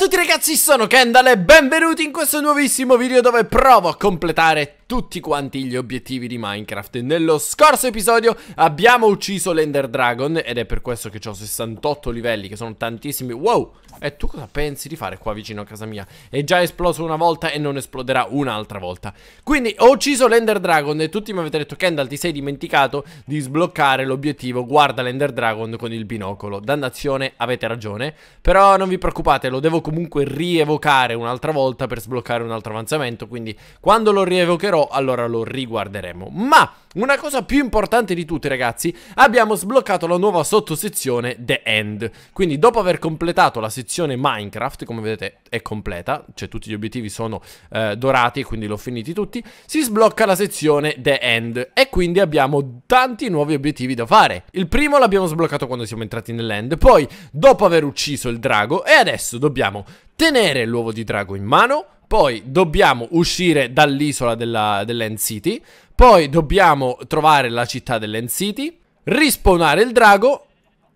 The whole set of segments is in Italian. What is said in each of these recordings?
a tutti ragazzi, sono Kendall e benvenuti in questo nuovissimo video dove provo a completare tutti quanti gli obiettivi di Minecraft Nello scorso episodio abbiamo ucciso l'Ender Dragon ed è per questo che ho 68 livelli che sono tantissimi Wow, e tu cosa pensi di fare qua vicino a casa mia? È già esploso una volta e non esploderà un'altra volta Quindi ho ucciso l'Ender Dragon e tutti mi avete detto Kendall ti sei dimenticato di sbloccare l'obiettivo Guarda l'Ender Dragon con il binocolo Dannazione, avete ragione Però non vi preoccupate, lo devo comunque comunque rievocare un'altra volta per sbloccare un altro avanzamento, quindi quando lo rievocherò allora lo riguarderemo. Ma una cosa più importante di tutte ragazzi, abbiamo sbloccato la nuova sottosezione The End, quindi dopo aver completato la sezione Minecraft, come vedete è completa, cioè tutti gli obiettivi sono eh, dorati, quindi l'ho finiti tutti, si sblocca la sezione The End e quindi abbiamo tanti nuovi obiettivi da fare. Il primo l'abbiamo sbloccato quando siamo entrati nell'end, poi dopo aver ucciso il drago e adesso dobbiamo tenere l'uovo di drago in mano, poi dobbiamo uscire dall'isola dell'End City, poi dobbiamo trovare la città dell'End City, rispawnare il drago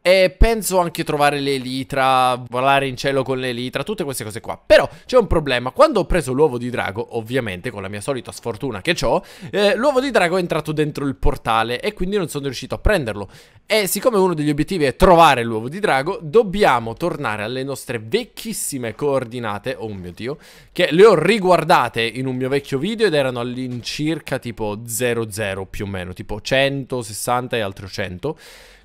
e penso anche trovare le l'elitra, volare in cielo con le l'elitra, tutte queste cose qua. Però c'è un problema. Quando ho preso l'uovo di drago, ovviamente con la mia solita sfortuna che ho, eh, l'uovo di drago è entrato dentro il portale e quindi non sono riuscito a prenderlo. E siccome uno degli obiettivi è trovare l'uovo di drago, dobbiamo tornare alle nostre vecchissime coordinate, oh mio dio, che le ho riguardate in un mio vecchio video ed erano all'incirca tipo 00 più o meno, tipo 160 e altro 100.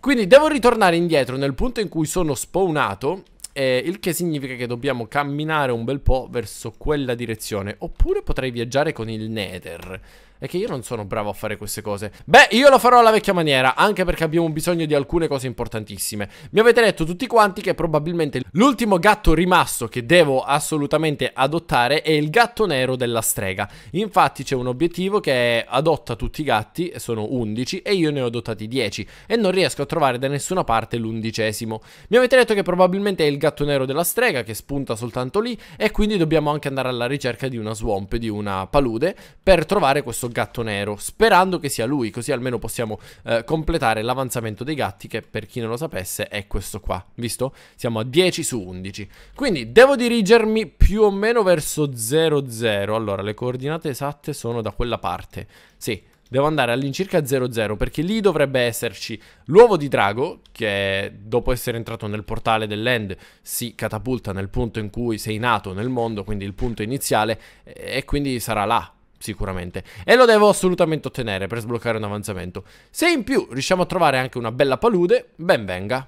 Quindi devo ritornare indietro nel punto in cui sono spawnato eh, il che significa che dobbiamo camminare un bel po' verso quella direzione Oppure potrei viaggiare con il Nether è che io non sono bravo a fare queste cose. Beh, io lo farò alla vecchia maniera, anche perché abbiamo bisogno di alcune cose importantissime. Mi avete detto tutti quanti che probabilmente l'ultimo gatto rimasto che devo assolutamente adottare è il gatto nero della strega. Infatti c'è un obiettivo che adotta tutti i gatti, sono 11, e io ne ho adottati 10, e non riesco a trovare da nessuna parte l'undicesimo. Mi avete detto che probabilmente è il gatto nero della strega che spunta soltanto lì, e quindi dobbiamo anche andare alla ricerca di una swamp, di una palude, per trovare questo gatto nero, sperando che sia lui, così almeno possiamo eh, completare l'avanzamento dei gatti, che per chi non lo sapesse è questo qua, visto? Siamo a 10 su 11. Quindi devo dirigermi più o meno verso 00, allora le coordinate esatte sono da quella parte, sì. Devo andare all'incirca 00 perché lì dovrebbe esserci l'uovo di drago che dopo essere entrato nel portale dell'end si catapulta nel punto in cui sei nato nel mondo, quindi il punto iniziale e quindi sarà là sicuramente. E lo devo assolutamente ottenere per sbloccare un avanzamento. Se in più riusciamo a trovare anche una bella palude, ben venga.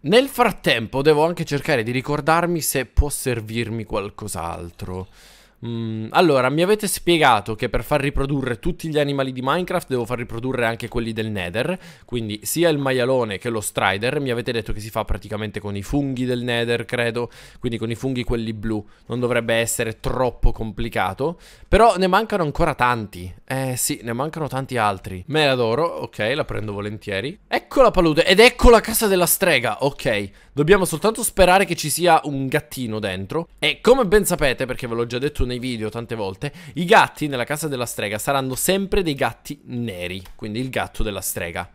Nel frattempo devo anche cercare di ricordarmi se può servirmi qualcos'altro. Mm, allora, mi avete spiegato che per far riprodurre tutti gli animali di Minecraft devo far riprodurre anche quelli del Nether, quindi sia il maialone che lo strider, mi avete detto che si fa praticamente con i funghi del Nether, credo, quindi con i funghi quelli blu, non dovrebbe essere troppo complicato, però ne mancano ancora tanti, eh sì, ne mancano tanti altri, me l'adoro, ok, la prendo volentieri, ecco la palude ed ecco la casa della strega, ok, dobbiamo soltanto sperare che ci sia un gattino dentro, e come ben sapete, perché ve l'ho già detto nei nei video tante volte, i gatti nella casa della strega saranno sempre dei gatti neri, quindi il gatto della strega.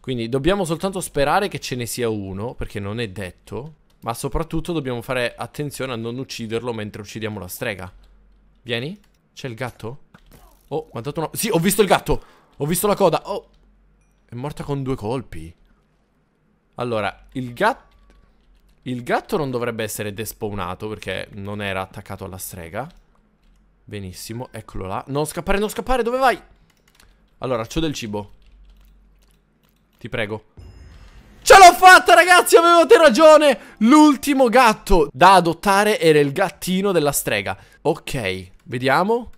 Quindi dobbiamo soltanto sperare che ce ne sia uno, perché non è detto, ma soprattutto dobbiamo fare attenzione a non ucciderlo mentre uccidiamo la strega. Vieni? C'è il gatto? Oh, mi ha dato una... Sì, ho visto il gatto! Ho visto la coda! Oh! È morta con due colpi. Allora, il gatto il gatto non dovrebbe essere despawnato perché non era attaccato alla strega. Benissimo, eccolo là. Non scappare, non scappare, dove vai? Allora, c'ho del cibo. Ti prego. Ce l'ho fatta ragazzi, avevate ragione L'ultimo gatto da adottare era il gattino della strega Ok, vediamo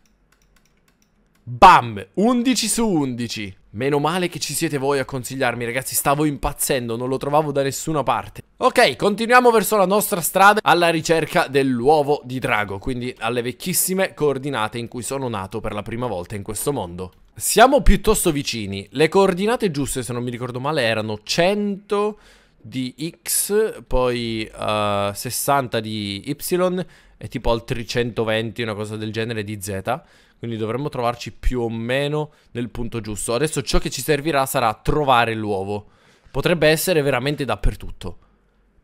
Bam, 11 su 11 Meno male che ci siete voi a consigliarmi, ragazzi, stavo impazzendo, non lo trovavo da nessuna parte. Ok, continuiamo verso la nostra strada alla ricerca dell'uovo di drago, quindi alle vecchissime coordinate in cui sono nato per la prima volta in questo mondo. Siamo piuttosto vicini, le coordinate giuste, se non mi ricordo male, erano 100 di X, poi uh, eh, 60 di Y e tipo altri 120, una cosa del genere, di Z. Quindi dovremmo trovarci più o meno nel punto giusto. Adesso ciò che ci servirà sarà trovare l'uovo. Potrebbe essere veramente dappertutto.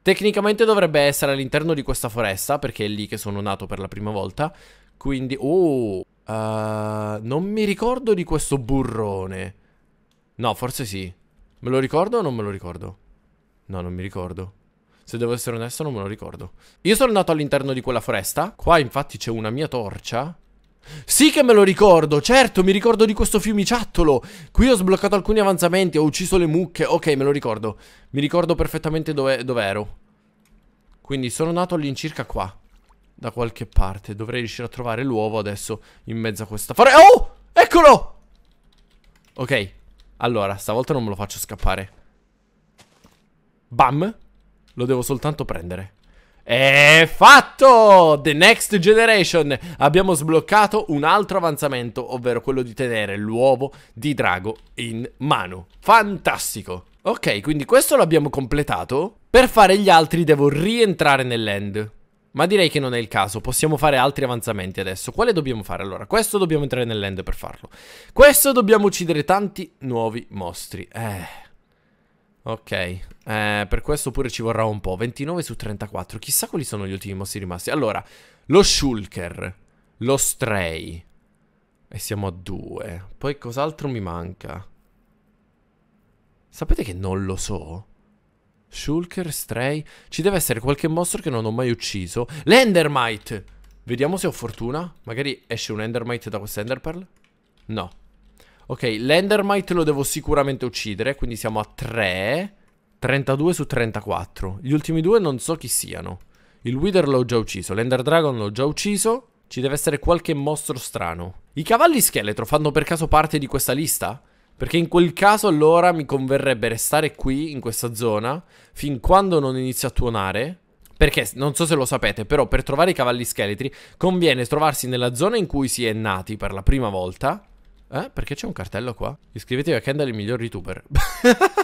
Tecnicamente dovrebbe essere all'interno di questa foresta, perché è lì che sono nato per la prima volta. Quindi... Oh! Uh, non mi ricordo di questo burrone. No, forse sì. Me lo ricordo o non me lo ricordo? No, non mi ricordo. Se devo essere onesto non me lo ricordo. Io sono andato all'interno di quella foresta. Qua infatti c'è una mia torcia sì che me lo ricordo, certo, mi ricordo di questo fiumiciattolo. Qui ho sbloccato alcuni avanzamenti, ho ucciso le mucche. Ok, me lo ricordo. Mi ricordo perfettamente dove, dove ero. Quindi sono nato all'incirca qua. Da qualche parte. Dovrei riuscire a trovare l'uovo adesso in mezzo a questa fare... Oh! Eccolo! Ok. Allora, stavolta non me lo faccio scappare. Bam! Lo devo soltanto prendere. È fatto! The Next Generation! Abbiamo sbloccato un altro avanzamento, ovvero quello di tenere l'uovo di drago in mano. Fantastico! Ok, quindi questo l'abbiamo completato. Per fare gli altri devo rientrare nell'end. Ma direi che non è il caso, possiamo fare altri avanzamenti adesso. Quale dobbiamo fare? Allora, questo dobbiamo entrare nell'end per farlo. Questo dobbiamo uccidere tanti nuovi mostri. Eh... Ok, eh, per questo pure ci vorrà un po'. 29 su 34, chissà quali sono gli ultimi mossi rimasti. Allora, lo Shulker, lo Stray. E siamo a due. Poi cos'altro mi manca? Sapete che non lo so? Shulker, Stray. Ci deve essere qualche mostro che non ho mai ucciso. L'Endermite! Vediamo se ho fortuna. Magari esce un Endermite da questa Enderpearl. No. Ok, l'Endermite lo devo sicuramente uccidere, quindi siamo a 3. 32 su 34. Gli ultimi due non so chi siano. Il Wither l'ho già ucciso, l'Ender Dragon l'ho già ucciso. Ci deve essere qualche mostro strano. I cavalli scheletro fanno per caso parte di questa lista? Perché in quel caso allora mi converrebbe restare qui, in questa zona, fin quando non inizia a tuonare. Perché, non so se lo sapete, però per trovare i cavalli scheletri conviene trovarsi nella zona in cui si è nati per la prima volta eh? Perché c'è un cartello qua? Iscrivetevi a Kendall il miglior youtuber.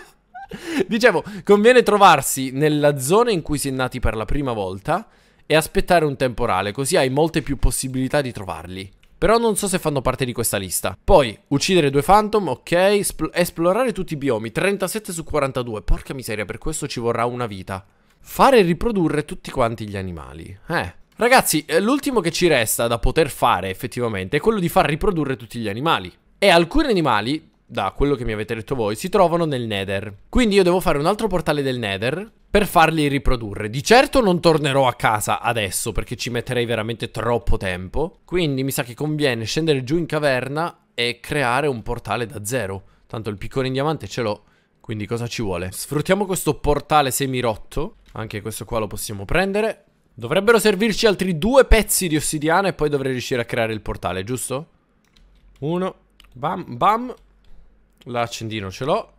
Dicevo, conviene trovarsi nella zona in cui si è nati per la prima volta e aspettare un temporale, così hai molte più possibilità di trovarli. Però non so se fanno parte di questa lista. Poi, uccidere due phantom, ok. Espl esplorare tutti i biomi, 37 su 42. Porca miseria, per questo ci vorrà una vita. Fare riprodurre tutti quanti gli animali. Eh. Ragazzi, eh, l'ultimo che ci resta da poter fare effettivamente è quello di far riprodurre tutti gli animali. E alcuni animali, da quello che mi avete detto voi, si trovano nel Nether. Quindi io devo fare un altro portale del Nether per farli riprodurre. Di certo non tornerò a casa adesso perché ci metterei veramente troppo tempo. Quindi mi sa che conviene scendere giù in caverna e creare un portale da zero. Tanto il piccone in diamante ce l'ho, quindi cosa ci vuole? Sfruttiamo questo portale semirotto. Anche questo qua lo possiamo prendere. Dovrebbero servirci altri due pezzi di ossidiana e poi dovrei riuscire a creare il portale, giusto? Uno, bam, bam. L'accendino ce l'ho.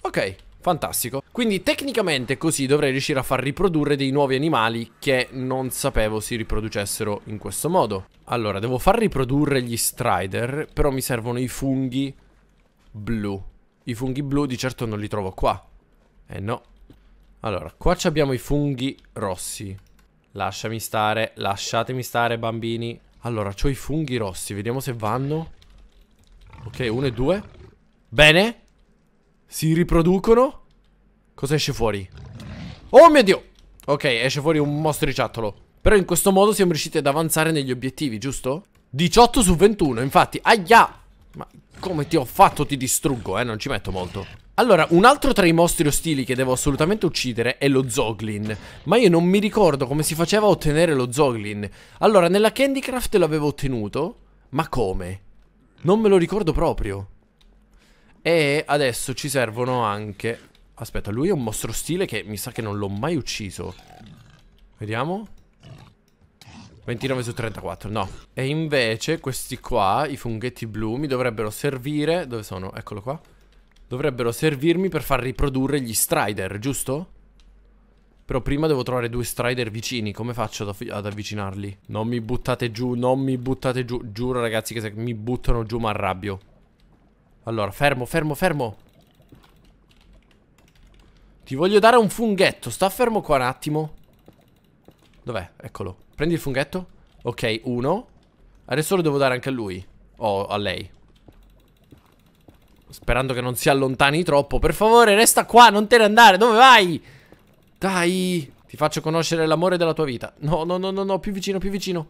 Ok, fantastico. Quindi tecnicamente così dovrei riuscire a far riprodurre dei nuovi animali che non sapevo si riproducessero in questo modo. Allora, devo far riprodurre gli strider, però mi servono i funghi blu. I funghi blu di certo non li trovo qua. Eh no. Allora, qua abbiamo i funghi rossi. Lasciami stare, lasciatemi stare bambini Allora, ho i funghi rossi, vediamo se vanno Ok, uno e due Bene Si riproducono Cosa esce fuori? Oh mio dio Ok, esce fuori un mostriciattolo Però in questo modo siamo riusciti ad avanzare negli obiettivi, giusto? 18 su 21, infatti Aia Ma come ti ho fatto ti distruggo, eh Non ci metto molto allora, un altro tra i mostri ostili che devo assolutamente uccidere è lo Zoglin. Ma io non mi ricordo come si faceva a ottenere lo Zoglin. Allora, nella Candycraft l'avevo ottenuto, ma come? Non me lo ricordo proprio. E adesso ci servono anche... Aspetta, lui è un mostro ostile che mi sa che non l'ho mai ucciso. Vediamo. 29 su 34, no. E invece questi qua, i funghetti blu, mi dovrebbero servire... Dove sono? Eccolo qua dovrebbero servirmi per far riprodurre gli Strider, giusto? Però prima devo trovare due Strider vicini, come faccio ad, ad avvicinarli? Non mi buttate giù, non mi buttate giù, giuro ragazzi che se mi buttano giù mi arrabbio Allora, fermo, fermo, fermo Ti voglio dare un funghetto, sta fermo qua un attimo Dov'è? Eccolo Prendi il funghetto Ok, uno Adesso lo devo dare anche a lui O oh, a lei Sperando che non si allontani troppo. Per favore, resta qua, non te ne andare. Dove vai? Dai. Ti faccio conoscere l'amore della tua vita. No, no, no, no, no, più vicino, più vicino.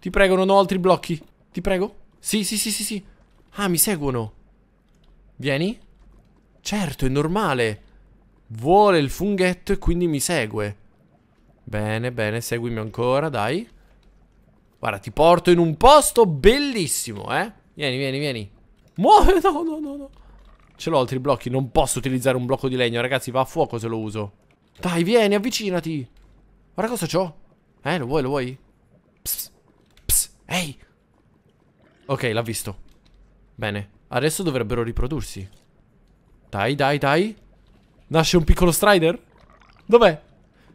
Ti prego, non ho altri blocchi. Ti prego? Sì, sì, sì, sì, sì. Ah, mi seguono. Vieni? Certo, è normale. Vuole il funghetto e quindi mi segue. Bene, bene, seguimi ancora, dai. Guarda, ti porto in un posto bellissimo, eh. Vieni, vieni, vieni. Muove, no, no, no, no. Ce l'ho altri blocchi, non posso utilizzare un blocco di legno, ragazzi, va a fuoco se lo uso. Dai, vieni, avvicinati. Guarda cosa c'ho. Eh, lo vuoi, lo vuoi? Psst, psst, ehi. Ok, l'ha visto. Bene, adesso dovrebbero riprodursi. Dai, dai, dai. Nasce un piccolo Strider? Dov'è?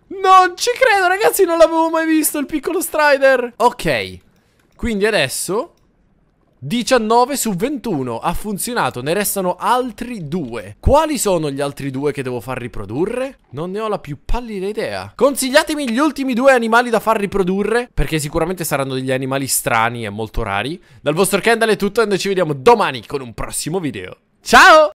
Non ci credo, ragazzi, non l'avevo mai visto il piccolo Strider. Ok, quindi adesso 19 su 21 ha funzionato, ne restano altri due. Quali sono gli altri due che devo far riprodurre? Non ne ho la più pallida idea. Consigliatemi gli ultimi due animali da far riprodurre, perché sicuramente saranno degli animali strani e molto rari. Dal vostro Kendall è tutto e noi ci vediamo domani con un prossimo video. Ciao!